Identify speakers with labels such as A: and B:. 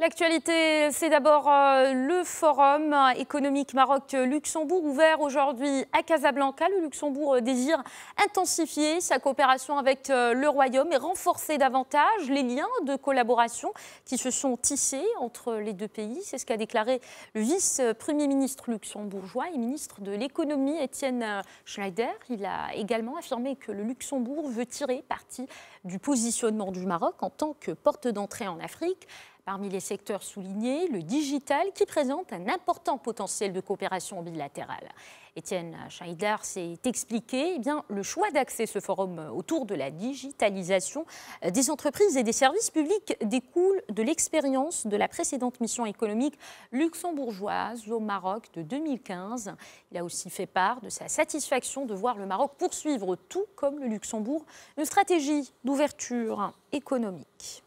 A: L'actualité, c'est d'abord euh, le forum économique Maroc-Luxembourg ouvert aujourd'hui à Casablanca. Le Luxembourg euh, désire intensifier sa coopération avec euh, le Royaume et renforcer davantage les liens de collaboration qui se sont tissés entre les deux pays. C'est ce qu'a déclaré le vice-premier ministre luxembourgeois et ministre de l'économie Étienne Schneider. Il a également affirmé que le Luxembourg veut tirer parti du positionnement du Maroc en tant que porte d'entrée en Afrique. Parmi les secteurs soulignés, le digital qui présente un important potentiel de coopération bilatérale. Étienne Schneider s'est expliqué eh bien, le choix d'axer ce forum autour de la digitalisation des entreprises et des services publics découle de l'expérience de la précédente mission économique luxembourgeoise au Maroc de 2015. Il a aussi fait part de sa satisfaction de voir le Maroc poursuivre, tout comme le Luxembourg, une stratégie d'ouverture économique.